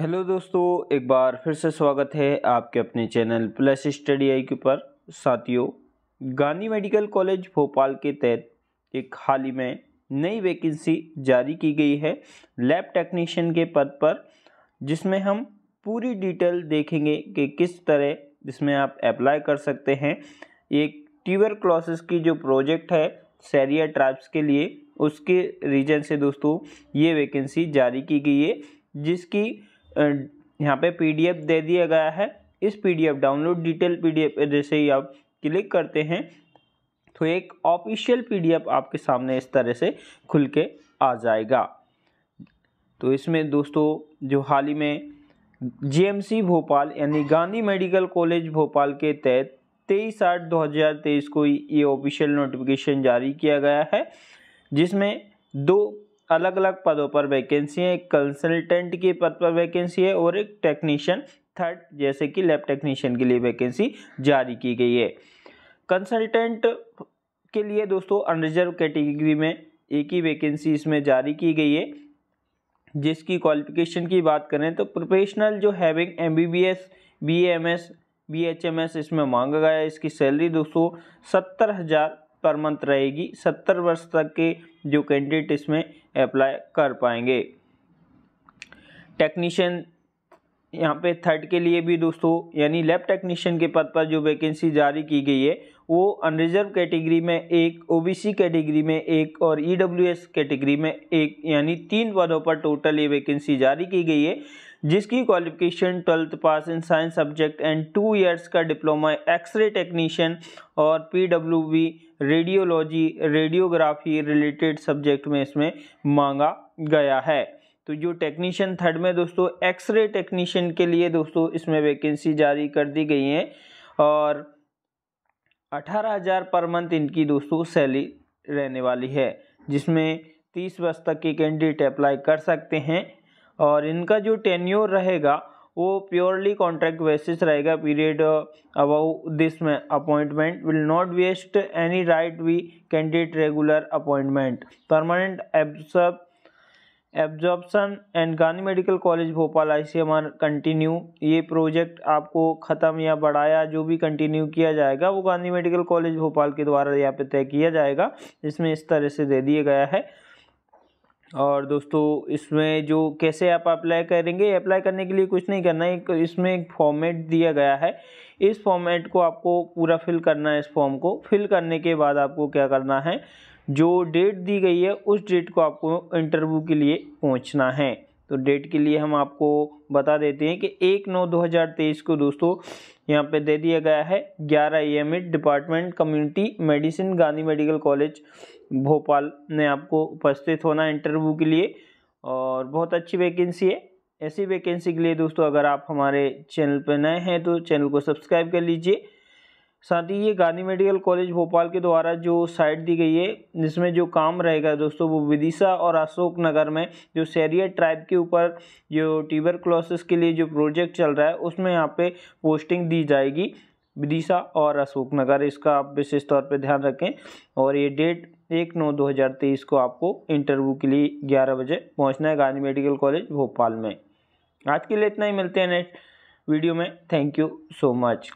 hello दोस्तों एक बार फिर से स्वागत है आपके अपने चैनल प्लस स्टडी आई के साथियों गांधी मेडिकल कॉलेज भोपाल के तहत एक हाल ही में नई वैकेंसी जारी की गई है लैब टेक्नीशियन के पद पर जिसमें हम पूरी डिटेल देखेंगे कि किस तरह इसमें आप अप्लाई कर सकते हैं एक ट्यूबर क्लॉसेस की जो प्रोजेक्ट है सैरिया ट्राइब्स के लिए उसके रीजन से दोस्तों ये वैकेंसी जारी की गई है जिसकी यहाँ पे पीडीएफ दे दिया गया है इस पीडीएफ डाउनलोड डिटेल पीडीएफ जैसे ही आप क्लिक करते हैं तो एक ऑफिशियल पीडीएफ आपके सामने इस तरह से खुल के आ जाएगा तो इसमें दोस्तों जो हाल ही में जीएमसी भोपाल यानी गांधी मेडिकल कॉलेज भोपाल के तहत तेईस आठ दो हज़ार तेईस को ये ऑफिशियल नोटिफिकेशन जारी किया गया है जिसमें दो अलग अलग पदों पर वैकेंसी है एक कंसल्टेंट के पद पर वैकेंसी है और एक टेक्नीशियन थर्ड जैसे कि लैब टेक्नीशियन के लिए वैकेंसी जारी की गई है कंसल्टेंट के लिए दोस्तों अनरिजर्व कैटेगरी में एक ही वैकेंसी इसमें जारी की गई है जिसकी क्वालिफिकेशन की बात करें तो प्रोफेशनल जो having M B B S B M S B H M S इसमें मांगा गया है इसकी सैलरी दोस्तों सत्तर हज़ार पर मंथ रहेगी सत्तर वर्ष तक के जो कैंडिडेट इसमें अप्लाई कर पाएंगे टेक्नीशियन यहाँ पे थर्ड के लिए भी दोस्तों यानी लैब टेक्नीशियन के पद पर जो वैकेंसी जारी की गई है वो अनरिजर्व कैटेगरी में एक ओबीसी कैटेगरी में एक और ईडब्ल्यूएस e कैटेगरी में एक यानी तीन पदों पर टोटल ये वैकेंसी जारी की गई है जिसकी qualification twelfth pass in science subject and two years का डिप्लोमा एक्सरे टेक्नीशियन और PWB radiology radiography related subject में इसमें मांगा गया है तो जो टेक्नीशियन थर्ड में दोस्तों एक्सरे टेक्नीशियन के लिए दोस्तों इसमें वैकेंसी जारी कर दी गई है और अठारह हज़ार पर मंथ इनकी दोस्तों सैली रहने वाली है जिसमें तीस वर्ष तक के कैंडिडेट अप्लाई कर सकते हैं और इनका जो टेन्योर रहेगा वो प्योरली कॉन्ट्रैक्ट बेसिस रहेगा पीरियड अबाउ दिस में appointment will not vest any right we candidate regular appointment permanent absorb absorption and Gandhi medical college Bhopal I C continue ये प्रोजेक्ट आपको ख़त्म या बढ़ाया जो भी कंटिन्यू किया जाएगा वो गांधी मेडिकल कॉलेज भोपाल के द्वारा यहाँ पे तय किया जाएगा जिसमें इस तरह से दे दिया गया है और दोस्तों इसमें जो कैसे आप अप्लाई करेंगे अप्लाई करने के लिए कुछ नहीं करना है इसमें एक फॉर्मेट दिया गया है इस फॉर्मेट को आपको पूरा फिल करना है इस फॉर्म को फिल करने के बाद आपको क्या करना है जो डेट दी गई है उस डेट को आपको इंटरव्यू के लिए पहुंचना है तो डेट के लिए हम आपको बता देते हैं कि एक नौ दो हज़ार तेईस को दोस्तों यहाँ पे दे दिया गया है ग्यारह A M department community medicine Gandhi medical college Bhopal में आपको उपस्थित होना इंटरव्यू के लिए और बहुत अच्छी वैकेंसी है ऐसी वैकेंसी के लिए दोस्तों अगर आप हमारे चैनल पर नए हैं तो चैनल को सब्सक्राइब कर लीजिए साथ ही ये गांधी मेडिकल कॉलेज भोपाल के द्वारा जो साइट दी गई है जिसमें जो काम रहेगा दोस्तों वो विदिशा और अशोक नगर में जो सैरियर ट्राइब के ऊपर जो ट्यूबर क्लॉसेस के लिए जो प्रोजेक्ट चल रहा है उसमें यहाँ पे पोस्टिंग दी जाएगी विदिशा और अशोकनगर इसका आप विशेष तौर पर ध्यान रखें और ये डेट एक नौ दो हज़ार तेईस को आपको इंटरव्यू के लिए ग्यारह बजे पहुंचना है गांधी मेडिकल कॉलेज भोपाल में आज के लिए इतना ही मिलते हैं नेक्स्ट वीडियो में थैंक यू सो मच